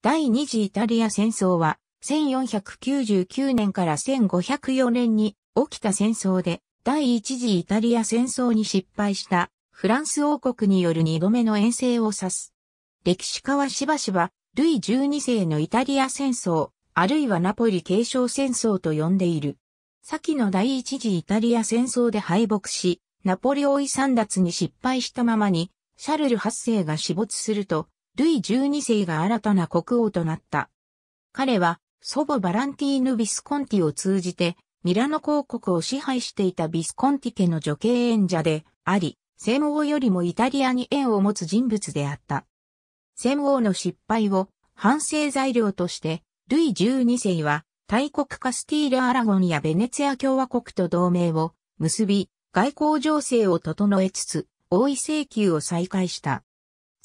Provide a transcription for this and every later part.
第二次イタリア戦争は、1499年から1504年に起きた戦争で、第一次イタリア戦争に失敗したフランス王国による二度目の遠征を指す。歴史家はしばしば、ルイ12世のイタリア戦争、あるいはナポリ継承戦争と呼んでいる。先の第一次イタリア戦争で敗北し、ナポリ王位三奪に失敗したままに、シャルル8世が死没すると、ルイ12世が新たな国王となった。彼は祖母バランティーヌ・ビスコンティを通じてミラノ公国を支配していたビスコンティ家の女系演者であり、戦王よりもイタリアに縁を持つ人物であった。戦王の失敗を反省材料として、ルイ12世は大国カスティーラ・アラゴンやベネツィア共和国と同盟を結び、外交情勢を整えつつ、王位請求を再開した。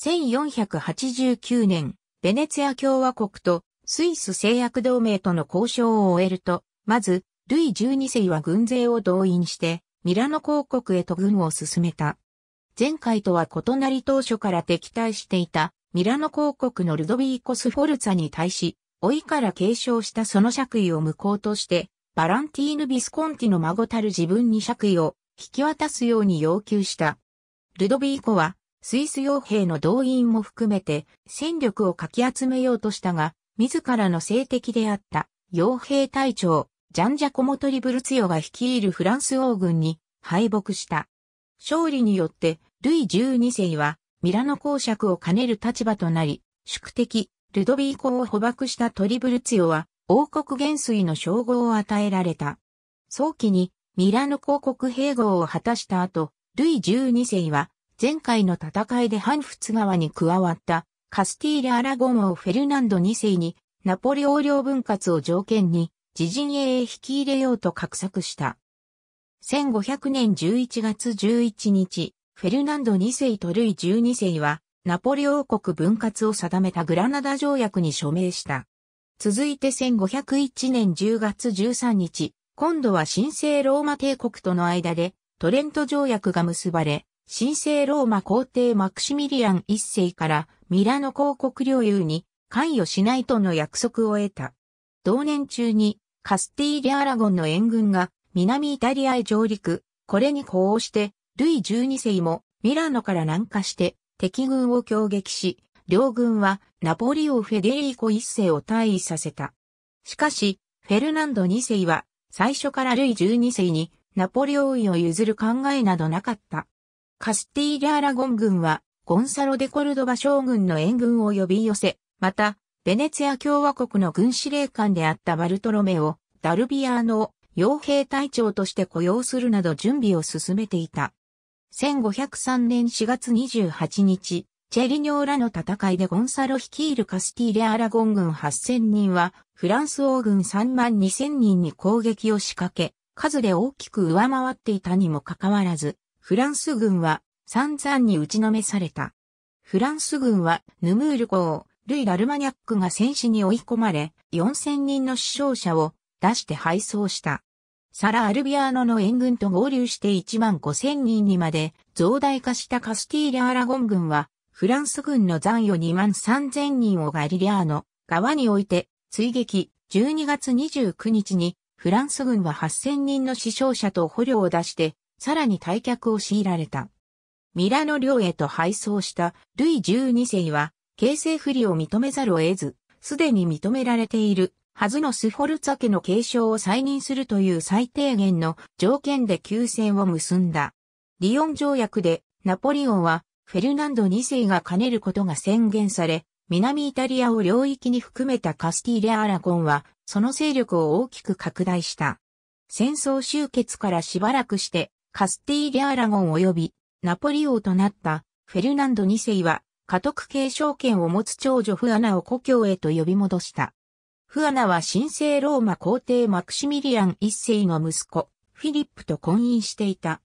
1489年、ベネツィア共和国とスイス製薬同盟との交渉を終えると、まず、ルイ12世は軍勢を動員して、ミラノ公国へと軍を進めた。前回とは異なり当初から敵対していた、ミラノ公国のルドビーコスフォルツァに対し、老いから継承したその爵位を無効として、バランティーヌ・ビスコンティの孫たる自分に爵位を引き渡すように要求した。ルドビーコはスイス傭兵の動員も含めて戦力をかき集めようとしたが、自らの政敵であった傭兵隊長、ジャンジャコモトリブルツヨが率いるフランス王軍に敗北した。勝利によって、ルイ12世はミラノ公爵を兼ねる立場となり、宿敵、ルドビー公を捕獲したトリブルツヨは王国元帥の称号を与えられた。早期にミラノ公国併合を果たした後、ルイ12世は前回の戦いで反仏側に加わったカスティーリア・ラゴン王フェルナンド2世にナポリオ領分割を条件に自陣営へ引き入れようと画策した。1500年11月11日、フェルナンド2世とルイ12世はナポリ王国分割を定めたグラナダ条約に署名した。続いて1501年10月13日、今度は神聖ローマ帝国との間でトレント条約が結ばれ、神聖ローマ皇帝マクシミリアン一世からミラノ公国領有に関与しないとの約束を得た。同年中にカスティーリ・アラゴンの援軍が南イタリアへ上陸、これに呼応して、ルイ12世もミラノから南下して敵軍を攻撃し、両軍はナポリオ・フェデリーコ一世を退位させた。しかし、フェルナンド2世は最初からルイ12世にナポリ王位を譲る考えなどなかった。カスティーリャ・アラゴン軍は、ゴンサロ・デ・コルドバ将軍の援軍を呼び寄せ、また、ベネツィア共和国の軍司令官であったバルトロメを、ダルビアーノを傭兵隊長として雇用するなど準備を進めていた。1503年4月28日、チェリニョーラの戦いでゴンサロ率いるカスティーレ・アラゴン軍8000人は、フランス王軍3万2000人に攻撃を仕掛け、数で大きく上回っていたにもかかわらず、フランス軍は散々に打ちのめされた。フランス軍はヌムール公、ルイ・ダルマニャックが戦死に追い込まれ、4000人の死傷者を出して敗走した。サラ・アルビアーノの援軍と合流して1万5000人にまで増大化したカスティーリア・アラゴン軍は、フランス軍の残余2万3000人をガリリアーノ側に置いて追撃。12月29日にフランス軍は8000人の死傷者と捕虜を出してさらに退却を強いられた。ミラノ領へと敗走したルイ12世は、形成不利を認めざるを得ず、すでに認められているはずのスフォルツァ家の継承を再任するという最低限の条件で休戦を結んだ。リヨン条約でナポリオンはフェルナンド2世が兼ねることが宣言され、南イタリアを領域に含めたカスティーレ・アラゴンはその勢力を大きく拡大した。戦争終結からしばらくしてカスティーリャ・アラゴン及びナポリ王となったフェルナンド2世は家督継承権を持つ長女フアナを故郷へと呼び戻した。フアナは神聖ローマ皇帝マクシミリアン1世の息子、フィリップと婚姻していた。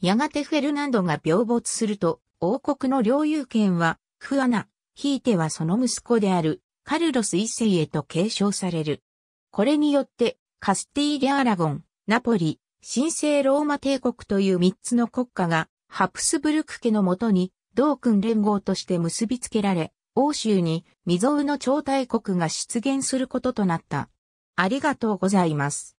やがてフェルナンドが病没すると、王国の領有権は、フアナ、ひいてはその息子である、カルロス一世へと継承される。これによって、カスティーリアラゴン、ナポリ、神聖ローマ帝国という三つの国家が、ハプスブルク家のもとに、同君連合として結びつけられ、欧州に未曾有の超大国が出現することとなった。ありがとうございます。